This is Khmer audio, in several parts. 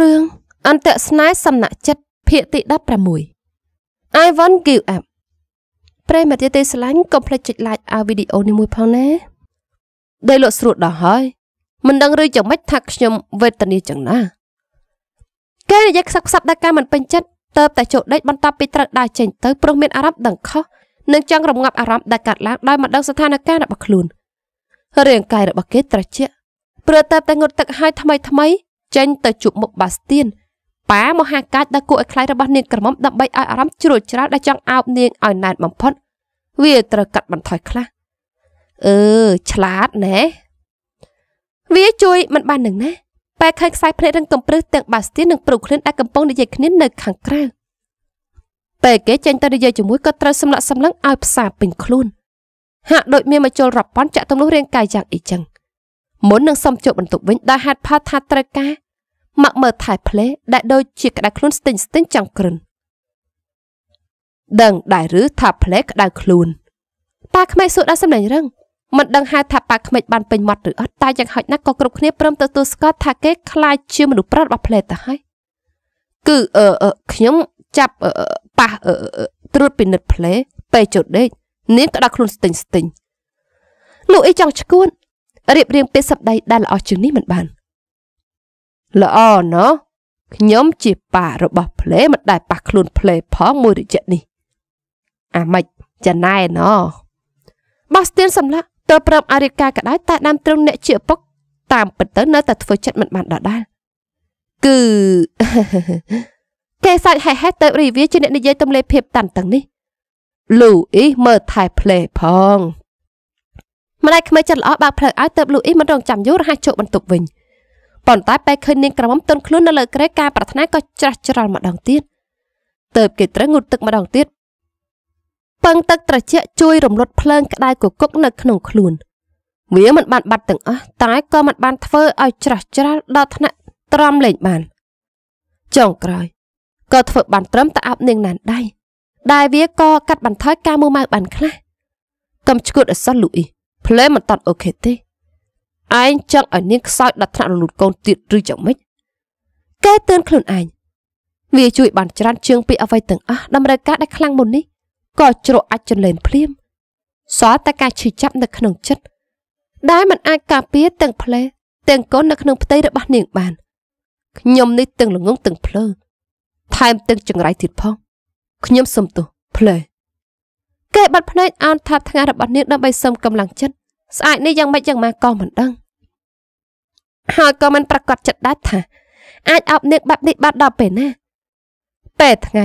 រឿងអន្តៈស្នេហ៍សំណាក់ចិត្តភាគទី16 I won't give up ប្រិមត្តទេស្លាញ់កុំភ្លេចចុច like ឲ្យវីដេអូនេះមួយផងណាដែលលោកស្រួតដល់ហើយមិនដឹងឬយ៉ាងម៉េចថាខ្ញុំវេទនាចឹងណាកែនិយាយខ្សឹបខ្សប់ដល់ការមិនពេញចិត្តតើបតែចុះដេកបន្តពីត្រូវដើរចេញទៅព្រោះមានអារម្មណ៍ដឹងខុសនិងចង់រងាប់អារម្មណ៍ដែលកាត់ឡើងដោយមិនដឹងស្ថានភាពរបស់ខ្លួនរាងកាយរបស់គេត្រជាក់ព្រឺតើបតែងត់ទឹកហើយថ្មីថ្មីចេញទៅជួបមុខបាស្ទៀនប៉ាមហាកាចដែលគួរឲ្យខ្លាចរបស់នាងក្រមុំដើម្បីឲ្យអារម្មណ៍ជ្រួលច្រាលដែលចង់អោបនាងឲ្យណែនបំផុតវាត្រូវកាត់បន្ថយខ្លះអឺឆ្លាតណែវាជួយមិនបាននឹងណាពេលឃើញខ្សែភ្នែករឹងកំព្រឹសទាំងបាស្ទៀននិងព្រុកឃ្លិនដែលកំពុងនិយាយគ្នានៅខាងក្រៅពេលគេចេញទៅនិយាយជាមួយក៏ត្រូវសម្លាក់សម្លឹងឲ្យផ្សាពេញខ្លួនហាក់ដូចមានមជុលរាប់ពាន់ចាក់ទំនុះរាងកាយយ៉ាងអីចឹងមុននឹងសុំជួបបន្ទប់វិញដោយហេតុផលថាត្រូវការមកមើលថែផ្លេដែលដូចជាក្តៅខ្លួនស្ទិញស្ទិញចង់ក្រឹនដឹងដែរឬថាផ្លេក្តៅខ្លួនប៉ាក្មេងសួរដល់សម្លេងរឹងមិនដឹងហៅថាប៉ាក្មេងបានពេញមាត់ឬអត់តែយ៉ាងហោចណាស់ក៏គ្រប់គ្នា ព្រមទទួលស្គាល់ថាគេខ្លាចជាមនុស្សប្រុសរបស់ផ្លេទៅហើយគឺអឺខ្ញុំចាប់ប៉ះត្រួតពិនិត្យផ្លេពេលចុចដេកនាងក្តៅខ្លួនស្ទិញស្ទិញលោកអីចង់ឈួនរៀបរៀងពាក្យសម្ដីដែលល្អជាងនេះមិនបានល្អណោះខ្ញុំជាប៉ារបស់ផ្លេមិនដែលប៉ះខ្លួនផ្លេផងមួយរយៈនេះ អាម៉េចចណែណោះបោះស្ទៀនសម្លាក់ទើបប្រាប់អារិកាក៏ដោយតែដើមទ្រឹងអ្នកជាឪពុកតាមពិតទៅនៅតែធ្វើចិត្តមិនបានដដែលគឺគេសាច់ហេះហេះទៅរីវាជាអ្នកនិយាយទំលេភាពតាន់តឹងនេះលូអ៊ីមើលថែផ្លេផងម្ដាយក្មេងចិត្តល្អបើកផ្លូវឲ្យទៅលូអ៊ីមិនរងចាំយូររហ័សជក់បន្ទប់វិញប៉ុន្តែពេលឃើញនាងក្រមុំទន់ខ្លួននៅលើគ្រែការប្រាថ្នាក៏ច្រាស់ច្រល់ម្ដងទៀតទៅគេត្រូវងូតទឹកម្ដងទៀតពឹងទឹកត្រជាក់ជួយរំលត់ភ្លើងក្តៅគគុកនៅក្នុងខ្លួនវាមិនបានបាត់ទាំងអស់តែក៏មិនបានធ្វើឲ្យច្រាស់ច្រាល់ដល់ថ្នាក់ទ្រាំលែងបានចុងក្រោយក៏ធ្វើបានត្រឹមតែអាប់នាងណានដៃដែលវាក៏កាត់បន្ថយការមួម៉ៅបានខ្លះកំឈួតអសោះលូអ៊ីផ្លែមិនតត់អូខេទេឯងចង់ឲ្យនាងខ្សោយដល់ថ្នាក់រលូតកូនទៀតឬយ៉ាងម៉េចកែតឿនខ្លួនឯងវាជួយបានច្រើនជាងពីអ្វីទាំងអស់តម្រូវការដែលខ្លាំងមុននេះក៏ជ្រក់អាចចន្លែនភ្លាមសល់តែការឈឺចាប់នៅក្នុងចិត្តដែលមិនអាចការពារទាំងផ្លែទាំងកូននៅក្នុងផ្ទៃរបស់នាងបានខ្ញុំនេះទាំងល្ងងទាំងភ្លើងថែមទាំងចង្រៃទៀតផងខ្ញុំសុំទោសផ្លែគេបាត់ភ្នែកអោនថាថ្ងាសរបស់នាងដើម្បីសុំកម្លាំងចិត្តស្អែកនេះយ៉ាងម៉េចយ៉ាងម៉ាក៏មិនដឹងហើយក៏មិនប្រកាសចិត្តដាច់ថាអាចអប់នាងបែបនេះបាត់ដល់ពេលណាពេលថ្ងៃ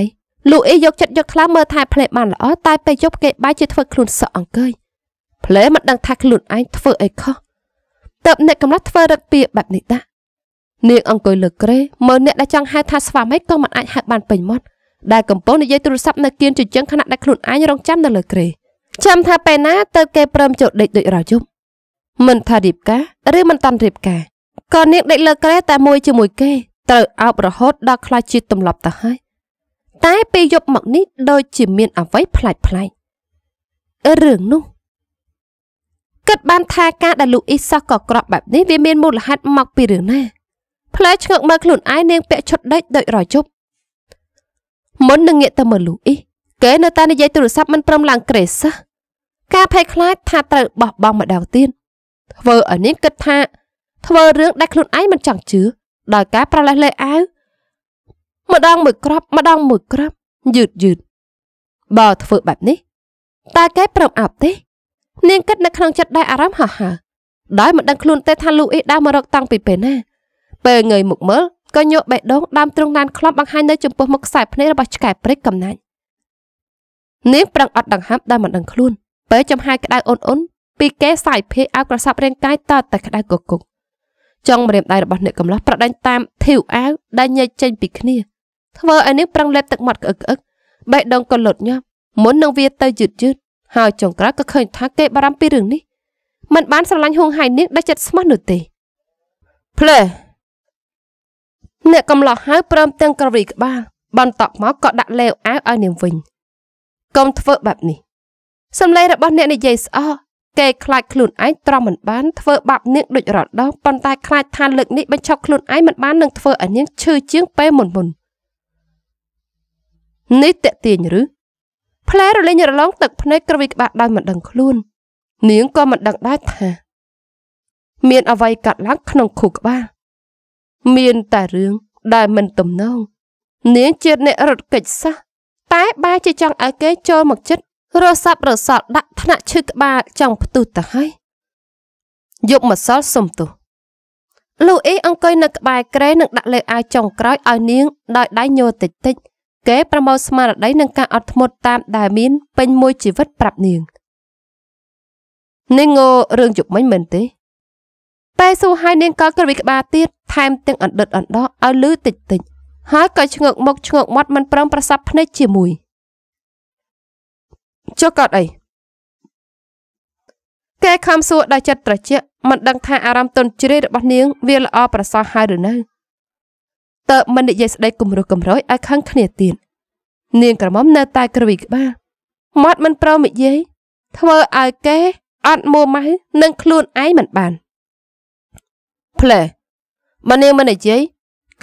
លូអ៊ីយកចិត្តយកថ្លើមមើលថែផ្លែបានល្អតែពេលយប់គេបាយជាធ្វើខ្លួនសក់អង្គើយផ្លែមិនដឹងថាខ្លួនឯងធ្វើអីខុសតើបអ្នកកំឡោះធ្វើរឹកពីបែបនេះដែរនាងអង្គុយលើក្រេមើលអ្នកដែលចង់ហៅថាស្វាមីក៏មិនអាចហៅបានពេញមាត់ដែលកំពុងនិយាយទូរស័ព្ទនៅគៀនជញ្ជាំងខណៈដែលខ្លួនឯងរងចាំនៅលើគ្រេចាំថាពេលណា ទៅគេព្រមចូលដេកដូចរាល់យប់មិនថារៀបការឬមិនតាន់រៀបការក៏នាងដេកលើគ្រេតែមួយជាមួយគេត្រូវអោបរហូត ដល់ខ្លាចជាទម្លាប់ទៅហើយតែពេលយប់មកនេះដូច ជាមានអ្វីប្លែកប្លែករឿងនោះគិតបានថាការដែលលូអ៊ីសសោះក៏ក្រក់បែបនេះវាមានមូលហេតុមក ពីរឿងណាផ្លែឆ្ងឹកមើលខ្លួនឯងនាងពាក់ឈុតដេកដូចរយជប់មុននឹងងាកទៅមើលលូអ៊ីគេនៅតែនិយាយទូរស័ព្ទមិនព្រមឡើងក្រេសោះការភ័យខ្លាចថាត្រូវបោះបង់ម្ដងទៀតធ្វើឲ្យនាងគិតថាធ្វើរឿងដែលខ្លួនឯងមិនចង់ជឿដោយការប្រលេះលេអាវម្ដងមួយក្របម្ដងមួយក្របយឺតយឺតបើធ្វើបែបនេះតើគេព្រមអប់ទេនាងគិតនៅក្នុងចិត្តដែរអារម្មណ៍ហោះហើរដោយមិនដឹងខ្លួនទេថាលូអ៊ីដើរមករកតាំងពីពេលណា ពេលងើយមកមើលកញ្ញក់បេះដូងដើមទ្រូងណានខ្លំបង្ហាញនៅចំពោះមុខខ្សែភ្នែករបស់ឆ្កែព្រិចកំណាញ់នាងប្រឹងអត់ដង្ហើមដោយមិនដឹងខ្លួនពេលចំហាយក្តៅអ៊ុនអ៊ុនពីគេសាយភេអើក្រសាប់រាងកាយតើតែក្តៅគគុកចុងម្រាមដៃរបស់អ្នកកំឡោះប្រដាញ់តាមធាវអាវដែលញែកចេញពីគ្នាធ្វើឲ្យនាងប្រឹងលេបទឹកមាត់ក្អឹកក្អឹកបេះដូងក៏លត់ញាប់មុននឹងវាទៅយឺតយឺតហើយចុងក្រោយក៏ឃើញថាគេបារម្ភពីរឿងនេះមិនបានស្រឡាញ់ហួងហាយនាងដែលចិត្តស្មោះនោះទេភ្លេអ្នកកំឡោះហៅព្រមទាំងក្រវីក្បាលបន្តមកក៏ដាក់លេវអាវឲ្យនាងវិញកុំធ្វើបែបនេះសំឡេងរបស់អ្នកនិយាយស្អកគេខ្លាចខ្លួនឯងត្រមមិនបានធ្វើ បាបនាងដូចរដងប៉ុន្តែខ្លាចថាលើកនេះបញ្ឆោតខ្លួនឯងមិនបាននឹងធ្វើឲ្យនាងឈឺជាងពេលមុនមុននេះតាក់ទាញឬផ្លែរលែងរលងទឹកភ្នែកក្រវីក្បាលដោយមិនដឹងខ្លួន នាងក៏មិនដឹងដែរថា មានអ្វីកើតឡើងក្នុងខួរក្បាលមានតែរឿងដែលមិនទំនងនាងជាតិអ្នករត់កិច្ចសះតែបែរជាចង់ឲ្យគេចូលមកចិត្តរសាប់រសល់ដាក់ថ្នាក់ឈឺក្បាលចង់ផ្ទុះទៅហើយយប់ម្សិលសុំទោសលូអ៊ីអង្គុយនៅក្បែរក្រែនឹងដាក់លើអាវចុងក្រោយឲ្យនាងដោយដៃញោតិចតិចគេប្រមូលស្មារតីនឹងការអត់ធ្មត់តាមដែលមានពេញមួយជីវិតប្រាប់នាងនាងងរឿងជប់មិញមែនទេតែស៊ូហើយនាងក៏ក្រវិក្បាលទៀតថែមទាំងអណ្ដិតអណ្ដោឲ្យលឺតិចតិចហើយក៏ឆ្ងើកមុខឆ្ងើកមាត់មិនព្រមប្រសពភ្នែកជាមួយចុះកត់អីកែខំសួរដោយចិត្តត្រជាក់មិនដឹងថាអារម្មណ៍ទន់ជ្រាយរបស់នាងវាល្អប្រសើរហើយឬនៅតើមិននិយាយស្ដីគំរោះគំរោយឲ្យខឹងគ្នាទៀតនាងក្រមុំនៅតែក្រវិក្បាលមាត់មិនព្រមនិយាយធ្វើឲ្យកែអត់មួម៉ៅនឹងខ្លួនឯងមិនបានផ្លែបើនាងមិននិយាយ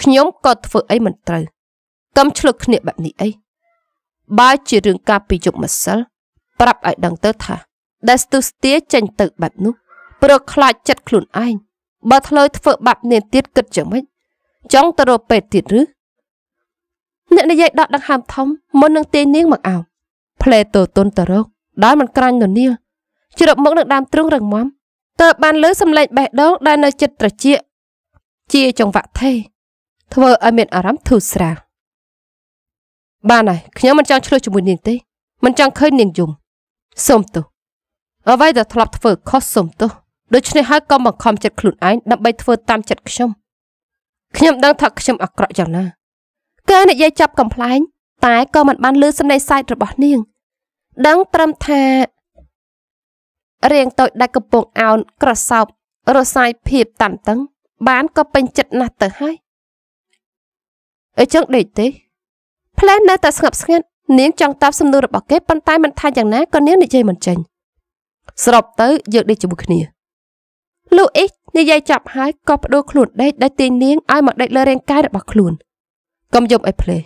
ខ្ញុំក៏ធ្វើអីមិនត្រូវកុំឆ្លុកគ្នាបែបនេះអីបើជារឿងការពីជប់ម្សិលប្រាប់ឲ្យដឹងទៅថាដែលស្ទុះស្ទាចេញទៅបែបនោះព្រោះខ្លាចចិត្តខ្លួនឯងបើធ្លើធ្វើ បាប់នាងទៀតគិតយ៉ាងម៉េចចង់ទៅរកពេទ្យទៀតឬអ្នកនិយាយដកដង្ហើមធំមុននឹងទាញនាងមកអោបផ្លែតូតុនតរោកដល់មិនក្រាញ់ននាងជ្រប់មុខនឹងដើមទ្រូងរឹងមាំតើបានលើសំឡេងបេះដូងដែលនៅចិត្តត្រជាក់ជាចង្វាក់ថេធ្វើឲ្យមានអារម្មណ៍ធូរស្រាលបានហើយខ្ញុំមិនចង់ឆ្លោះជាមួយនាងទេមិនចង់ឃើញនាងយំសូមទោសអ្វីដែលធ្លាប់ធ្វើខុសសូមទោសដូច្នេះហើយកុំបង្ខំចិត្តខ្លួនឯងដើម្បីធ្វើតាមចិត្តខ្ញុំខ្ញុំដឹងថាខ្ញុំអាក្រក់យ៉ាងណាការនិយាយចាប់កំ pl ែងតែក៏មិនបានលើសំដីសាច់របស់នាងដឹងត្រឹមថារាងតូចដែលកំពុងអោនក្រសោបរសាយភាពតានតឹង បានក៏ពេញចិត្តណាស់ទៅហើយអីចឹងដេកទេ ផ្លែនៅតែស្ងប់ស្ងាត់នាងចង់តបសំណួររបស់គេប៉ុន្តែមិនថាយ៉ាងណាក៏នាងនិយាយមិនចេញស្របទៅយើងដេកជាមួយគ្នា លូអ៊ីសនិយាយចាប់ហើយក៏ផ្ដួលខ្លួនដេកដែលទាញនាងឲ្យមកដេកលើរាងកាយរបស់ខ្លួនកុំយប់ឲ្យភ្លេ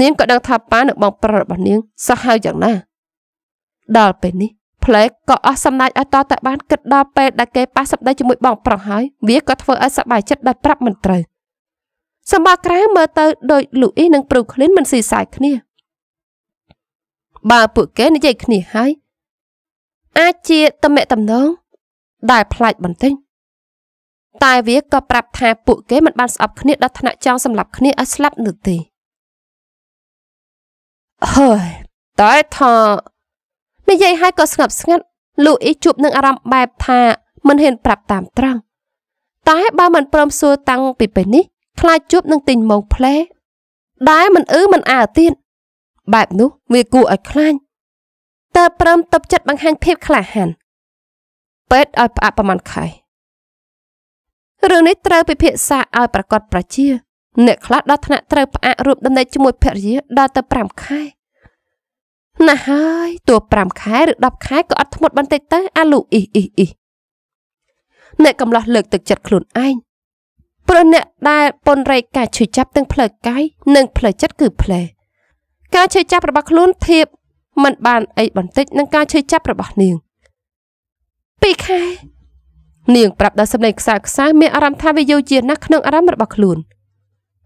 នាងក៏ដឹងថាប៉ានិងបងប្រុសរបស់នាងសោះហើយយ៉ាងណា ដល់ពេលនេះផ្លេកក៏អស់សំណាចឲ្យតតែបានគិតដល់ពេលដែលគេប៉ះសម្ដីជាមួយបង ប្រុសហើយវាក៏ធ្វើឲ្យសប្បាយចិត្តដល់ប្រាប់មិនត្រូវសម្បកក្រៅមើលទៅដូចលូអ៊ីនិងព្រូឃ្លីនមិនស៊ីសាយគ្នាបើពួកគេនិយាយគ្នាហើយ អាចជាតំណែងតំណង ដែលផ្លាច់បន្តិចតែវាក៏ប្រាប់ថាពួកគេមិនបានស្អប់គ្នាដល់ថ្នាក់ចောင်းសម្រាប់គ្នាឲ្យស្លាប់នោះទេហើយតែថានិយាយហើយក៏ស្ងប់ស្ងាត់លូអ៊ីជួបនឹងអារម្មណ៍បែបថា មិនហ៊ានប្រាប់តាមត្រង់តែបើមិនព្រមសួរតាំងពីពេលនេះខ្លាចជួបនឹងទិញម៉ោងផ្លែដែលមិនអឺមិនអើទៀតបែបនោះវាគួរឲ្យខ្លាចតើព្រមតបចិត្តបង្ហាញភាពក្លាហានពេទ្យឲ្យផ្អាកប្រមាណខែរឿងនេះត្រូវពិភាក្សាឲ្យប្រកបប្រជាអ្នកខ្លះដល់ថ្នាក់ត្រូវផ្អាករូបដំណេកជាមួយភរិយាដល់ទៅ5ខែណាស់ហើយទោះ5ខែឬ10ខែក៏អត់ធ្មត់បន្តិចទៅអាលូអ៊ីអ៊ីអ៊ីអ្នកកំឡោះលើកទឹកចិត្តខ្លួនឯងព្រោះអ្នកដែលពនរែកការឈឺចាប់ទាំងផ្លូវកាយនិង ផ្លូវចិត្តគឺផ្លែការឈឺចាប់របស់ខ្លួនធៀបมันបានអីបន្តិចនឹងការឈឺចាប់របស់នាង2ខែនាងប្រាប់ដល់សម្លេងខ្សៅខ្សៅមានអារម្មណ៍ថាវាយូរជាណាស់ក្នុងអារម្មណ៍របស់ខ្លួន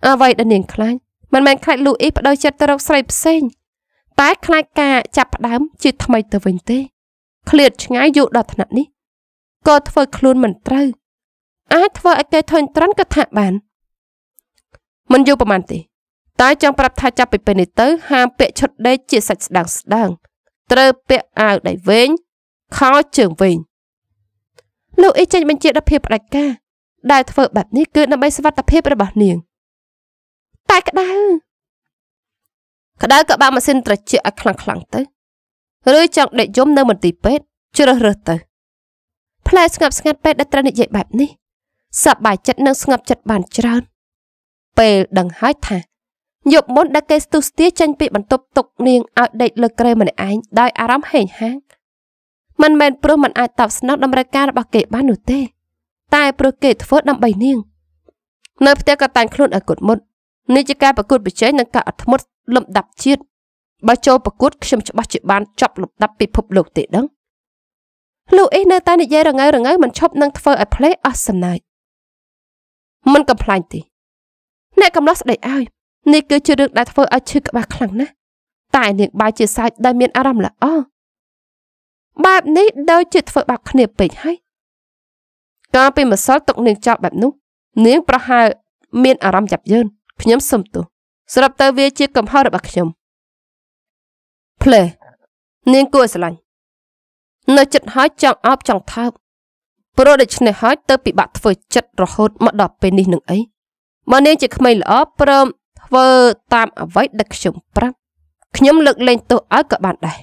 អ្វីដែលនាងខ្លាចមិនមែនខ្លាចលូអ៊ីបដោយចិត្តទៅរកស្រីផ្សេងតែខ្លាចការចាប់ផ្ដើមជាថ្មីទៅវិញទេឃ្លាតឆ្ងាយយូរដល់ថ្នាក់នេះក៏ធ្វើខ្លួនមិនត្រូវអាចធ្វើឲ្យគេធុញទ្រាន់ក៏ថាបានមិនយូរប្រហែលទេតែចង់ប្រាប់ថាចាប់ពីពេលនេះទៅហាមពាក់ឈុតដេកជាសាច់ស្ដាងស្ដាងត្រូវពាក់អាវដៃវែងខោជើងវែងលោកអ៊ីចេញបញ្ជាដល់ភាពផ្ដាច់ការដែលធ្វើបែបនេះគឺដើម្បីសុវត្ថិភាពរបស់នាងតែក្តៅក្តៅក៏បើកម៉ាស៊ីនត្រជាក់ឲ្យខ្លាំងៗទៅឬចង់ដេកយំនៅមន្ទីរពេទ្យជ្រើសរើសទៅផ្លែស្ងប់ស្ងាត់ពេទ្យដែលត្រូវនិយាយបែបនេះសប្បាយចិត្តនិងស្ងប់ចិត្តបានច្រើន ពេលដឹងហើយថាយប់មុនដែលគេស្ទុះស្ទាចេញពីបន្ទប់ទុកនាងឲ្យដេកលើក្រែម្នាក់ឯងដោយអារម្មណ៍ហេងហាង មិនមែនព្រោះមិនអាចតបស្នងតម្រូវការរបស់គេបាននោះទេ តែព្រោះគេធ្វើដើម្បីនាង នៅផ្ទះក៏តាំងខ្លួនឲ្យគុតមុតនេះជាការប្រកួតប្រជែងនិងការអត់ធ្មត់លំដាប់ជាតិបើចូលប្រកួតខ្ញុំច្បាស់ជាបានចប់លំដាប់ពិភពលោកទេដឹងលូអ៊ីសនៅតែនិយាយរងើរងើមិនឈប់នឹងធ្វើឲ្យផ្លេអស់សំណាចមិនកំ plaign ទេអ្នកកំឡោះស្ដីឲ្យនេះគឺជារឿងដែលធ្វើឲ្យឈឺក្បាលខ្លាំងណាស់តែនាងបាយជាសាច់ដែលមានអារម្មណ៍ល្អបែបនេះដូចជាធ្វើបាបគ្នាពេកហើយកាលពីម្សិលទុកនាងចោលបែបនោះនាងប្រហែលមានអារម្មណ៍យ៉ាប់យ៉ឺនខ្ញុំសុំទោសសរុបទៅវាជាកំហុសរបស់ខ្ញុំផ្លេនាងគួរស្រឡាញ់នៅចិត្តហើយចង់អោបចង់ថើបព្រោះដូច្នេះហើយទៅពិបាកធ្វើចិត្តរហូតមកដល់ពេលនេះនឹងអីបើនាងជាក្មេងល្អព្រមធ្វើតាមអ្វីដែលខ្ញុំប្រាប់ខ្ញុំ លើកលែងទោសឲ្យក៏បានដែរ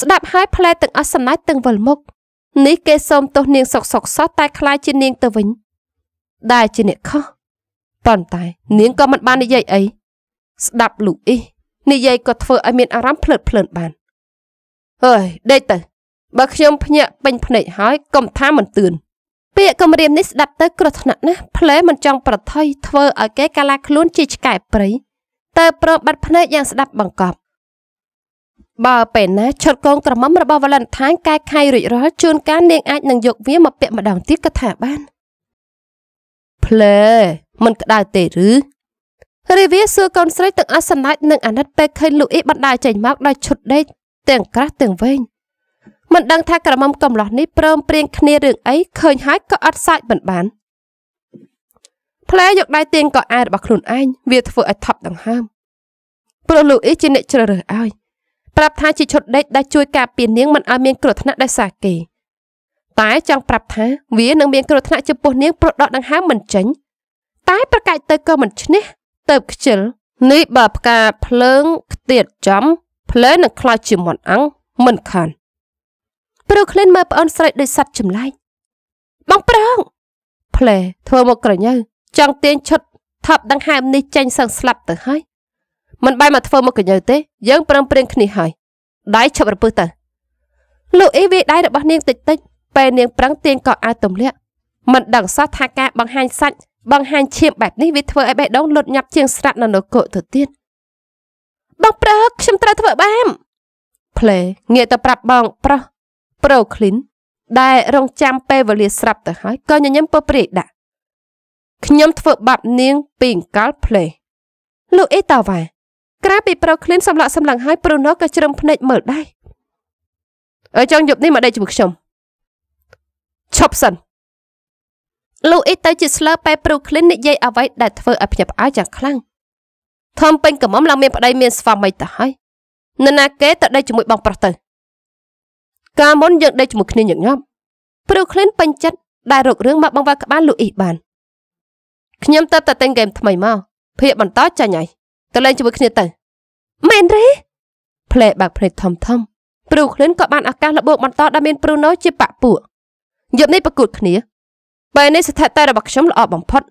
ស្ដាប់ហើយផ្លែទាំងអស់សំណាយទាំងវិលមុខនេះគេសូមទោសនាងសុកសុកសោះតែ ខ្លាចជានាងទៅវិញដែលជាអ្នកខុសប៉ុន្តែនាងក៏មិនបាននិយាយអីស្ដាប់លូអ៊ីសនិយាយក៏ធ្វើឲ្យមានអារម្មណ៍ភ្លើតភ្លើនបានអើយដេកទៅបើខ្ញុំភ្ញាក់ពេញភ្នែកហើយកុំថាមិនទឿនពាក្យគំរាមនេះស្ដាប់ទៅគ្រោះថ្នាក់ណាស់ផ្លែមិនចង់ប្រថុយធ្វើឲ្យគេកាឡាខ្លួនជាឆ្កែព្រៃតើប្រមបាត់ភ្នែកយ៉ាងស្ដាប់បង្កប់បើពេលណាឈុតកង ក្រមុំរបស់វ៉ាឡង់ថានកែខៃរួចរាល់ជួនកាលនាងអាចនឹងយកវាមកពាក់ម្ដងទៀតក៏ថាបានផ្លែមិនក្តៅទេឬរាវាសួរកូនស្រីទាំងអស់សម្ដេចនិងអាណិតពេលឃើញលូអ៊ីបណ្ដាចេញមកដោយឈុតដេកទាំងក្រាស់ទាំងវែងមិនដឹងថាក្រមុំកំឡោះនេះព្រមព្រៀងគ្នារឿងអីឃើញហើយក៏អត់សាច់មិនបានផ្លែយកដៃទៀងក៏អាយរបស់ខ្លួនឯងវាធ្វើឲ្យថប់ដង្ហើមព្រោះលូអ៊ីជាអ្នកជ្រើសរើសឲ្យប្រាប់ថាជាឈុតដេកដែលជួយការពារនាងមិនឲ្យមានគ្រោះថ្នាក់ដោយសារគេតែចង់ប្រាប់ថា វានឹងមានគ្រោះថ្នាក់ចំពោះនាងព្រោះដកដង្ហើមមិនចេញតែប្រកែកទៅក៏មិនឈ្នះទៅខ្ជិលនេះបើផ្កាភ្លើងខ្ទាតចំភ្លើងនឹងខ្លោចជាមាត់អង្គមិនខានព្រោះក្លិនមើលប្អូនស្រីដូចសัตว์ចម្លែកបងប្រងផ្លែធ្វើមកក្រញើចង់ទាញឈុតថប់ដង្ហើមនេះចេញសឹងស្លាប់ទៅហើយមិនបាយមកធ្វើមកក្រញើទេយើងប្រឹងប្រែងគ្នាហើយដៃឈប់រពឹសទៅលោកអ៊ីវីដៃរបស់នាងតិចតិចពេលនាងប្រឹងទាញកោអាវទម្លាក់មិនដឹងសោះថាការបង្ហាញសាច់បង្ហាញឈាមបែបនេះវាធ្វើឲ្យបេះដូងលុតញាប់ជាងស្រាត់នៅនគរទៅទៀតបងប្រើខ្ញុំត្រូវធ្វើបែបផ្លេងាកទៅប្រាប់បងប្រុសប្រូឃ្លីនដែលរងចាំពេលវេលាស្រាប់ទៅហើយក៏ញញឹមពព្រាយដាក់ខ្ញុំធ្វើបាប់នាងពីអង្កលផ្លេលូអេតាវ៉ាក្រៅពីប្រូឃ្លីនសម្លាក់សម្លឹងហើយប្រូណូក៏ជ្រឹមភ្នែកមើលដែរអើចង់យប់នេះមកដេកជាមួយខ្ញុំឈប់សិនលូអ៊ីទៅជាស្លើប៉ែព្រូឃ្លីននិយាយអ្វីដែលធ្វើឲ្យភ្ញាក់ផ្អើលយ៉ាងខ្លាំងធំពេញកំមឡើងមានប្តីមានស្វាមីទៅហើយនរណាគេទៅដេកជាមួយបងប្រុសទៅកាលមុនយើងដេកជាមួយគ្នាញឹកញាប់ព្រូឃ្លីនពេញចិត្តដែលរករឿងមកបងវាក្បាលលូអ៊ីបានខ្ញុំទៅតែទិញហ្គេមថ្មីមកភាកបន្តចាញ់ហើយទៅលេងជាមួយគ្នាទៅមែនទេផ្លែបាក់ផ្លេតធំធំព្រូឃ្លីនក៏បានឱកាសលបោកបន្តដែលមានព្រូណូជាបាក់ពួកយប់នេះប្រកួតគ្នាបែរនេះស្ថិតិរបស់ខ្ញុំល្អបំផុត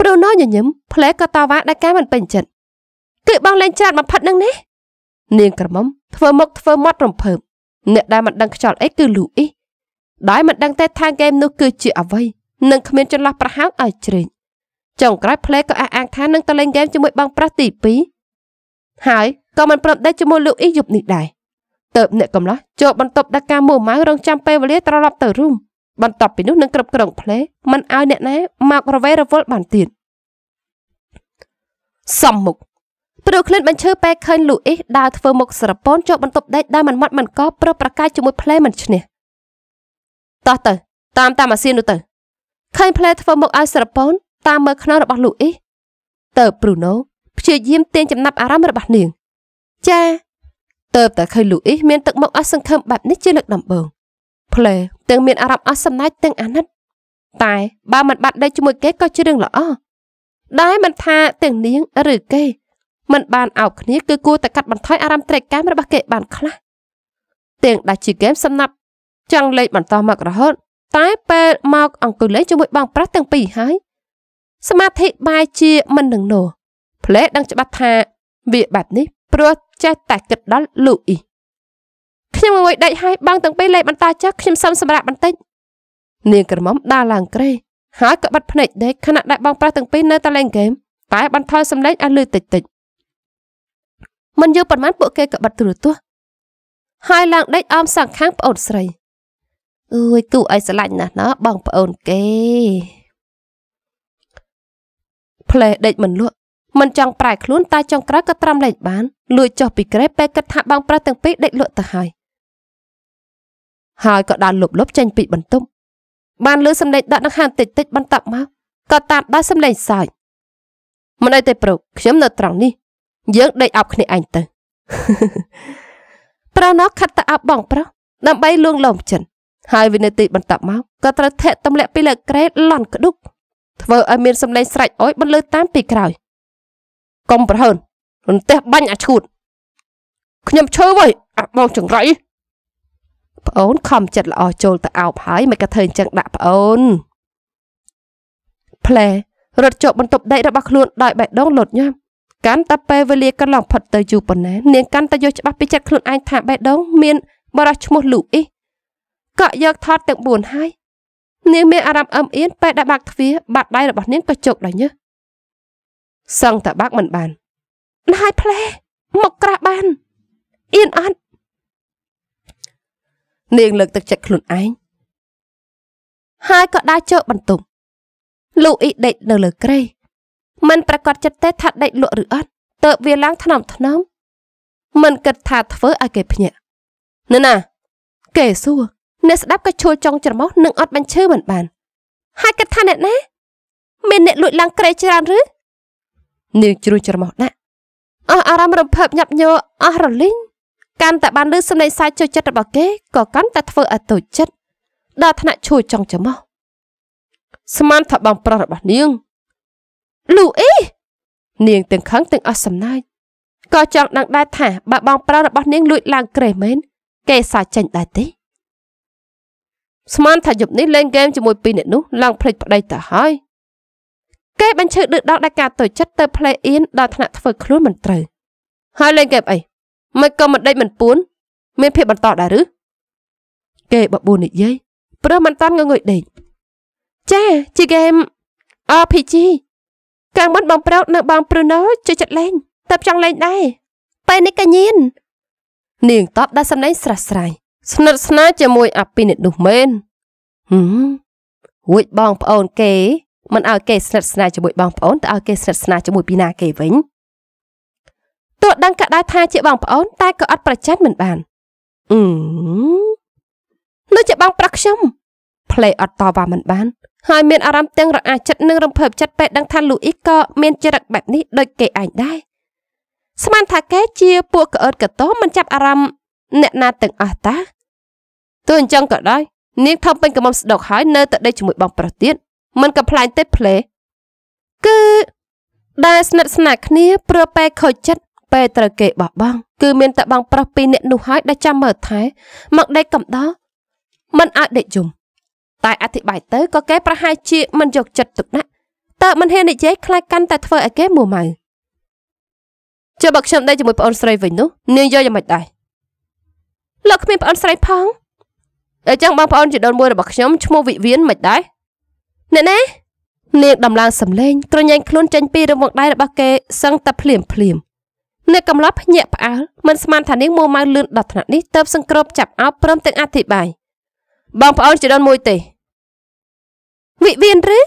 ព្រូណូញញឹមផ្លែក៏តាវ៉ាដាច់ការមិនពេញចិត្តគឺបងលេងច្រើនបំផុតនឹងនេះនាងក្រមុំធ្វើមុខធ្វើមាត់រំភើបអ្នកដែលមិនដឹងខ្យល់អីគឺលូអ៊ីដែលមិនដឹងទេថាហ្គេមនោះគឺជា អ្វីនិងគ្មានចន្លោះប្រហោងឲ្យជ្រេកចុងក្រោយផ្លេក៏អះអាងថានឹងទៅលេងហ្គេមជាមួយបងប្រុសទី2ហើយក៏មិនប្រឹកដេកជាមួយលូអ៊ីយប់នេះដែរតើបអ្នកកំឡោះចូលបន្ទប់ដឹកការមួម៉ៅរងចាំពេលវេលាត្រឡប់ទៅរូមបន្ទាប់ពីនោះនឹងគ្រប់គ្រងផ្លេមិនឲ្យអ្នកណាមករវេរវល់បានទៀតសំមុខព្រោះក្លិនបញ្ឈើពេលឃើញលូអ៊ីសដើរធ្វើមុខស្រពន់ចូលបន្ទប់ដេកដែលមិនម៉ត់មិនកោប្រប្រកាយជាមួយផ្លែមិនឈ្នះតោះទៅ តាម តាមអាស៊ាននោះទៅឃើញផ្លែធ្វើមុខឲ្យស្រពន់តាមមើលខ្នងរបស់លូអ៊ីសទៅប្រូណូព្យាយាម ទាញចំណាប់អារម្មណ៍របស់នាងចាតើបតែឃើញលូអ៊ីសមានទឹកមុខអស់សង្ឃឹមបែបនេះជាលើកដំបូងផ្លែទាំងមានអារម្មណ៍អស់សំណើចទាំងអាណិត តែបើមិនបាត់ដេកជាមួយគេក៏ជារឿងល្អដែរមិនថាទាំងនាងឬគេមិនបានអោបគ្នាគឺគួរតែកាត់បន្ថយអារម្មណ៍ត្រេកកាមរបស់គេបានខ្លះ ទាំងដែលជាហ្គេមសំណាប់ចង់លេងបន្តមករហូត តែពេលមកអង្គុយលេងជាមួយបង ប្រុសទាំងពីរហើយសមាធិបាយជាមិននឹងនោះផ្លេដឹងច្បាស់ថាវាបែបនេះព្រោះចេះតែគិតដល់លូអ៊ីខ្ញុំងុយដាច់ហើយបាំងទាំងពីរលេបបន្តចុះខ្ញុំសុំសម្រាប់បន្តិចនាងក្រមុំដើរឡើងក្រេហើយក៏បិទភ្នែកដេកខណៈដែលបងប្រុសទាំងពីរនៅតែលេងហ្គេមតែបន្ថយសំឡេងឲ្យលឺតិចតិចមិនយូរប៉ុន្មានពួកគេក៏បិទទូរទស្សន៍ហើយឡើងដេកអមសងខាងប្អូនស្រីអើយគូឲ្យស្រឡាញ់ណាស់ណោះបងប្អូនគេផ្លេដេកមិនលក់មិនចង់ប្រែខ្លួនតែចង់ក្រោយក៏ត្រាំលេចបានលួចចុះពីក្រេបពេលគិតថាបងប្រុសទាំងពីរដេកលក់ទៅហើយហើយក៏ដើរលុបលុបចេញពីបន្ទប់បានលឺសំឡេងដាក់ដង្ហើមតិចតិចបន្តមកក៏តាមដល់សំឡេងសើចមិនអីទេប្រុសខ្ញុំនៅត្រង់នេះ យើងដេកអប់គ្នាឯងទៅប្រុសនោះខិតទៅអប់បងប្រុសដើម្បីលួងលោមចិនហើយវិនាទីបន្តមកក៏ត្រូវធាក់ទម្លាក់ពីលើក្រេតលន់ក្ដុកធ្វើឲ្យមានសំឡេងស្រែកអុយបន្លឺតាមពីក្រោយកុំប្រហើនរន្ទះបាញ់អាឈួតខ្ញុំឈឺវ៉ៃអាបងចង្រៃប្អូនខំចិត្តល្អចូលទៅអោបហើយមិនក៏ធ្វើអញ្ចឹងដាក់ប្អូនផ្លែរត់ចុះបន្ទប់ដេករបស់ខ្លួនដោយបេះដូងលុតញ៉ាំកាន់តែពេលវេលាកន្លងផុតទៅយូរប៉ុណ្ណានាងកាន់តែយល់ច្បាស់ពីចិត្តខ្លួនឯងថាបេះដូងមានបរិះឈ្មោះលូអ៊ីកក់យកថតទាំង4ហើយនាងមានអារម្មណ៍អឹមអៀនពេលដែលបាក់ទ្វារបាត់ដៃរបស់នាងក៏ជោគដែរញើសសឹងតែបាក់មិនបានណ៎ហើយផ្លែ មកក្រាស់បានអៀនអត់នាងលើកទឹកចិត្តខ្លួនឯងហើយក៏ដើរចូលបន្ទប់លូអ៊ីដេកនៅលើក្រេមិនប្រកាសចិត្តទេថាដេកលក់ឬអត់តើបវាឡើងថ្នមថ្នមមិនគិតថាធ្វើឲ្យគេភ្ញាក់ណ៎ណាគេសួរអ្នកស្ដាប់ក៏ឈួលចង់ច្រមុះនិងអត់បញ្ឈឺមិនបាន ហើយគិតថាអ្នកណាមានអ្នកលួចឡើងក្រេច្រើនឬនាងជ្រួញច្រមុះដាក់អស់អារម្មណ៍រំភើបញាប់ញ័រអស់រលីងកាន់តែបានឮសំឡេងសាយចូលចិត្តរបស់គេក៏កាន់តែធ្វើឲ្យតូចចិត្តដល់ថ្នាក់ឈួយចង់ច្រមុះស្មានថាបងប្រុសរបស់នាងលូអ៊ីនាងទាំងខឹងទាំងអស់សំណាចក៏ចង់ដឹងដែរថាបើបងប្រុសរបស់នាងលួចឡើងក្រេះមែនគេសាចេញដែរទេស្មានថាយប់នេះលេងហ្គេមជាមួយពីរអ្នកនោះឡើងភ្លេចប្តីទៅហើយគេបញ្ឈឺឌឺដល់ដល់ការតូចចិត្តទៅផ្លេអៀនដល់ថ្នាក់ធ្វើខ្លួនមិនត្រូវហើយលេងហ្គេមអីមិនក៏មិនដេចមិនពួនមានភាពបន្តដែរឬគេបបួននិយាយព្រោះមិនតាន់ងងុយដេកចាជាហ្គេម RPG កាំងមិនបងប្រោតនៅបងព្រុណូជួយចិត្តលេងតើចង់លេងដែរពេលនេះកញ្ញាននាងតបដល់សំឡេងស្រស់ស្រាយស្និទ្ធស្នាលជាមួយអាពីនេះនោះមែនហឹមរួចបងប្អូនគេមិនឲ្យគេស្និទ្ធស្នាលជាមួយបងប្អូនតើឲ្យគេស្និទ្ធស្នាលជាមួយពីណាគេវិញទោះដឹងក៏ដោយថាជាបងប្អូនតែក៏អត់ប្រច័ណ្ឌមិនបានអឺដូចជាបងប្រុសខ្ញុំផ្លេអត់តវ៉ាមិនបាន ហើយមានអារម្មណ៍ទាំងរអាចិត្តនិងរំភើបចិត្តពេលដឹងថាលូអ៊ីក៏មានចរិតបែបនេះដូចគេឯងដែរស្មានថាគេជាពួកកអឺតកតោមិនចាប់អារម្មណ៍អ្នកណាទាំងអស់តាទោះអញ្ចឹងក៏ដោយ នាងថំពេញកំមស្ដុកហើយនៅតែដេកជាមួយបងប្រុសទៀតមិនកំផ្លាញទេផ្លេគឺដែលស្និទ្ធស្នាលគ្នា ព្រោះពេលខូចចិត្តពេលត្រូវគេបោះបង់គឺមានតែបង ប្រុសពីរនាក់នោះហើយដែលចាំមើលថែមកដេកកំដរមិនអាចដេកយំតែអធិប្បាយទៅក៏គេប្រហែលជាមិនយកចិត្តទុកដាក់តើមិនហ៊ាននិយាយខ្លាចកាន់តែធ្វើឲ្យគេមួម៉ៅចុះបើខ្ញុំដេកជាមួយប្អូនស្រីវិញនោះនាងយកយ៉ាងម៉េចដែរលោកគ្មានប្អូនស្រីផងអញ្ចឹងបងប្អូនជីដូនមួយរបស់ខ្ញុំឈ្មោះវិវៀនមិនដែរអ្នកណានាងដំឡើងសំឡេងក្រញែងខ្លួនចេញពីរង្វង់ដៃរបស់គេសឹងតែភ្លាមភ្លាមអ្នកកំឡោះភ្ញាក់ផ្អើលមិនស្មានថានាងមួម៉ៅលឿនដល់ថ្នាក់នេះទៅសង្គ្របចាប់អោបព្រមទាំងអធិប្បាយបងប្អូនជីដូនមួយទេវិវៀនឬ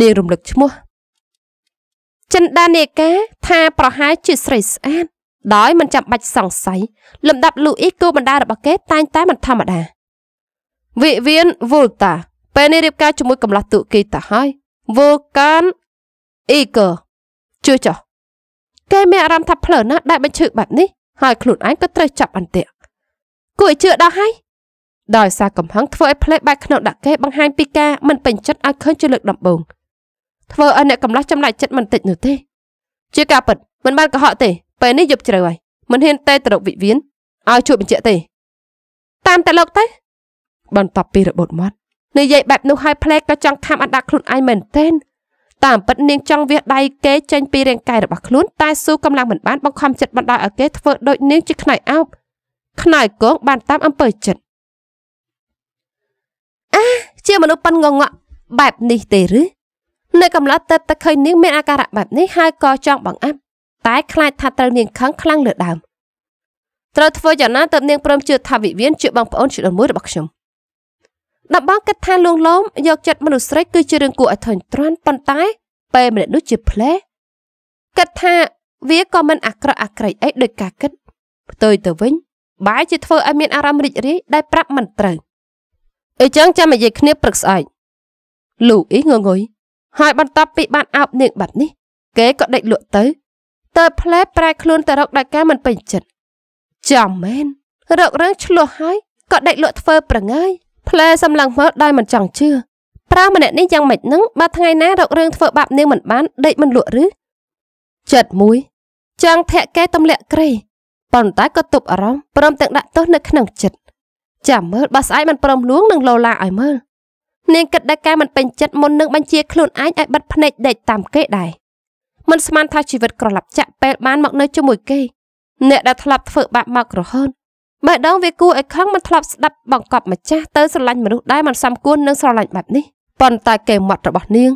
នាងរំលឹកឈ្មោះចិនដានេកាថាប្រហែលជាស្រីស្អាតដោយមិនចាំបាច់សង្ស័យលំដាប់លូអ៊ីគូបណ្ដារបស់គេតែងតែមិនធម្មតា វិវៀនវូលតា ពេលនេះរៀបការជាមួយ កំឡោះទូគីតាហើយវូកានអ៊ីកូជួយចុះគេមានអារម្មណ៍ថាផ្លើណាស់ដែលបញ្ឈឺបែបនេះហើយខ្លួនឯងក៏ត្រូវចាប់អន្ទាក់គួរឲ្យជឿដល់ហើយដោយសារកំហឹងធ្វើឲ្យផ្លេបែកខ្នងដាក់គេបង្ហាញពីការមិនពេញចិត្តឲ្យឃើញជាលើកដំបូងធ្វើឲ្យអ្នកកំឡោះចំណាយចិត្តមិនតិចនោះទេ ជាការពិតមិនបានកុហកទេ ពេលនេះយប់ជ្រៅហើយមិនហ៊ានតែទៅរកវិវៀនឲ្យជួយបញ្ជាក់ទេតាមតែលោកទៅបន្ទាប់ពីរបូតមាត់និយាយបែបនោះហើយផ្លេក៏ចង់ខំអណ្ដាក់ខ្លួនឯងមែនទែនតាមពិតនាងចង់វះដៃគេចេញពីរាងកាយរបស់ខ្លួនតែស៊ូកម្លាំងមិនបានបង្ខំចិត្តបណ្ដោយឲ្យគេធ្វើដូចនាងជាខ្នើយអោបខ្នើយគងបានតាមអំពើចិត្តអាជាមនុស្សប៉ិនងងក់បែបនេះទេឬនៅកំឡោះតើតើឃើញនាងមានអាការៈបែបនេះហើយក៏ចង់បង្អាប់តែខ្លាចថាត្រូវនាងខឹងខ្លាំងលើដើមត្រូវធ្វើយ៉ាងណាទើបនាងព្រមជឿថាវិវៀនជាបងប្អូនជាដំមួយរបស់ខ្ញុំតំបងគិតថាលួងលោមយកចិត្តមនុស្សស្រីគឺជារឿងគួរឲ្យធុញទ្រាន់ប៉ុន្តែពេលម្នាក់នោះជាផ្លែគិតថាវាក៏មិនអាក្រក់អាក្រៃអីដោយការគិតផ្ទុយទៅវិញបែរជាធ្វើឲ្យមានអារម្មណ៍រីករាយដែលប្រាប់មិនត្រូវអីចឹងចាំនិយាយគ្នាព្រឹកស្អែកលូអ៊ីងងុយហើយបន្ទាប់ពីបានអោបនាងបាត់នេះ គេក៏ដេកលក់ទៅតើផ្លែប្រែខ្លួនទៅរកដោយការមិនពេញចិត្តចាំមែនរករឿងឆ្លោះហើយក៏ដេកលក់ធ្វើប្រងើយផ្លែសម្លឹងមើលដោយមិនចង់ជឿប្រាម្នាក់នេះយ៉ាងម៉េចនឹងបើថ្ងៃណារករឿងធ្វើបាបនាងមិនបានដេកមិនលក់ឬចិត្តមួយចង់ធាក់គេទម្លាក់ក្រេប៉ុន្តែក៏ទប់អារម្មណ៍ព្រមទាំងដាក់ទោសនៅក្នុងចិត្តចាំមើលបើស្អែកមិនព្រមលួងនឹងលោឡាឲ្យមើលនាងគិតដល់ការមិនពេញចិត្តមុននឹងបញ្ជាខ្លួនឯងឲ្យបិទភ្នែកដេកតាមគេដែរមិនស្មានថាជីវិតក្រឡាប់ចាក់ពេលបានមកនៅជាមួយគេអ្នកដែលធ្លាប់ធ្វើបាបមករហូតបេះដូងវាគួរឲ្យខឹងមិនធ្លាប់ស្ដាប់បង្កប់ម្ចាស់ទៅស្រឡាញ់មនុស្សដែលមិនសមគួរនឹងស្រឡាញ់បែបនេះប៉ុន្តែគេម៉ត់របស់នាង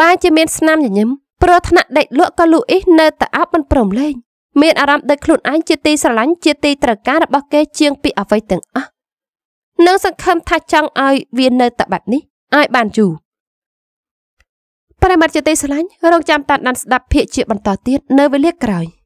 បាយជាមានស្នាមញញឹមព្រោះថ្នាក់ដេកលក់ក៏លូអ៊ីសនៅតែអាប់មិនព្រមលេងមានអារម្មណ៍ដូចខ្លួនឯងជាទីស្រឡាញ់ជាទីត្រូវការរបស់គេជាងពីអ្វីទាំងអស់នឹងសង្ឃឹមថាចង់ឲ្យវានៅតែបែបនេះឲ្យបានយូរប្រិមត្តជាទីស្រឡាញ់រងចាំតាមដានស្ដាប់ភាកជា បន្តទៀតនៅវេលាក្រោយ។